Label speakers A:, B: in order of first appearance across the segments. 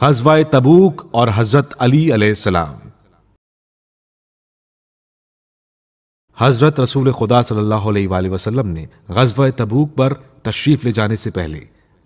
A: गजवा तबूक और हजरत अली अलैहिस्सलाम
B: हजरत रसूल खुदा सल्लल्लाहु अलैहि वसल्लम ने गजवाए तबूक पर तशरीफ ले जाने से पहले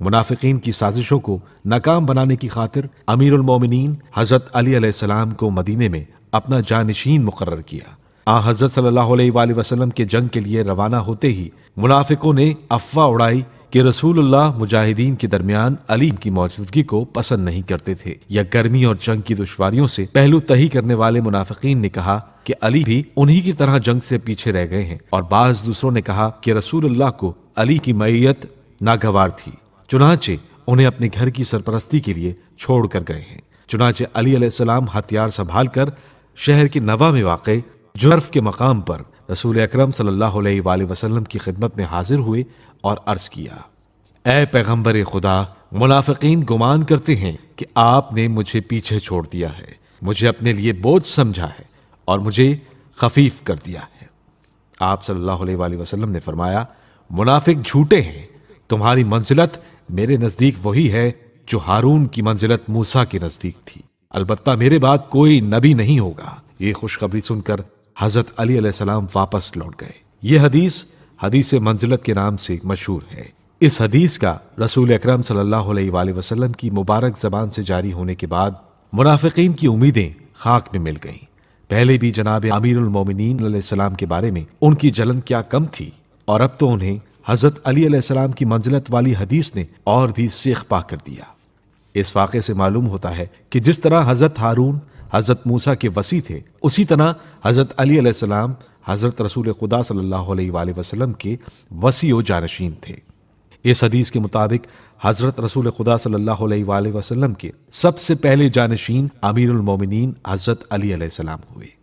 B: मुनाफिकीन की साजिशों को नाकाम बनाने की खातिर अमीरुल अमीरमिन हजरत अली अलैहिस्सलाम को मदीने में अपना जानशीन मुकर किया आ हजरत सल्लल्लाहु अलैहि वसल्लम के जंग के लिए रवाना होते ही मुनाफिकों ने अफवाह उड़ाई कि रसूलुल्लाह मुजाहिदीन के दरमियान अली की मौजूदगी को पसंद नहीं करते थे या गर्मी और जंग की दुश्वारियों से पहलू तही करने वाले मुनाफिकीन ने कहा कि अली भी उन्हीं की तरह जंग से पीछे रह गए हैं और बाज दूसरों ने कहा कि रसूलुल्लाह को अली की मैयत नागवार थी चुनाचे उन्हें अपने घर की सरपरस्ती के लिए छोड़ कर गए हैं चुनाचे अली सलाम हथियार संभाल कर शहर के नवा में वाक़ जुर्फ के मकाम पर रसूल अक्रम सल्लाम की खिदमत में हाजिर हुए और अर्ज किया ए पैगम्बर खुदा मुनाफिक गुमान करते हैं कि आपने मुझे पीछे छोड़ दिया है मुझे अपने लिए बोझ समझा है और मुझे खफीफ कर दिया है आप सल्लल्लाहु अलैहि वसल्लम ने फरमाया मुनाफिक झूठे हैं तुम्हारी मंजिलत मेरे नज़दीक वही है जो हारून की मंजिलत मूसा के नज़दीक थी अलबत्ता मेरे बाद कोई नबी नहीं होगा ये खुशखबरी सुनकर हज़रत अली सलाम वापस लौट गए यह हदीस हदीस मंजिलत के नाम से मशहूर है इस हदीस का रसूल अक्रम वसल्लम की मुबारक जबान से जारी होने के बाद मुनाफिकीन की उम्मीदें खाक में मिल गईं पहले भी जनाब आमिरमिन सलाम के बारे में उनकी जलन क्या कम थी और अब तो उन्हें हज़रत अली सलाम की मंजिलत वाली हदीस ने और भी सीख पा कर दिया इस वाक़े से मालूम होता है कि जिस तरह हज़रत हारून हज़रत मूसा के वसी थे उसी तरह हज़रत अली अलैहिस्सलाम हज़रत रसूल खुदा सल्लल्लाहु अलैहि वसल्लम के वसी व जानशीन थे इस हदीस के मुताबिक हज़रत रसूल खुदा सल्लल्लाहु अलैहि वसल्लम के सबसे पहले
A: जानशीन मोमिनीन हज़रत अली अलैहिस्सलाम हुए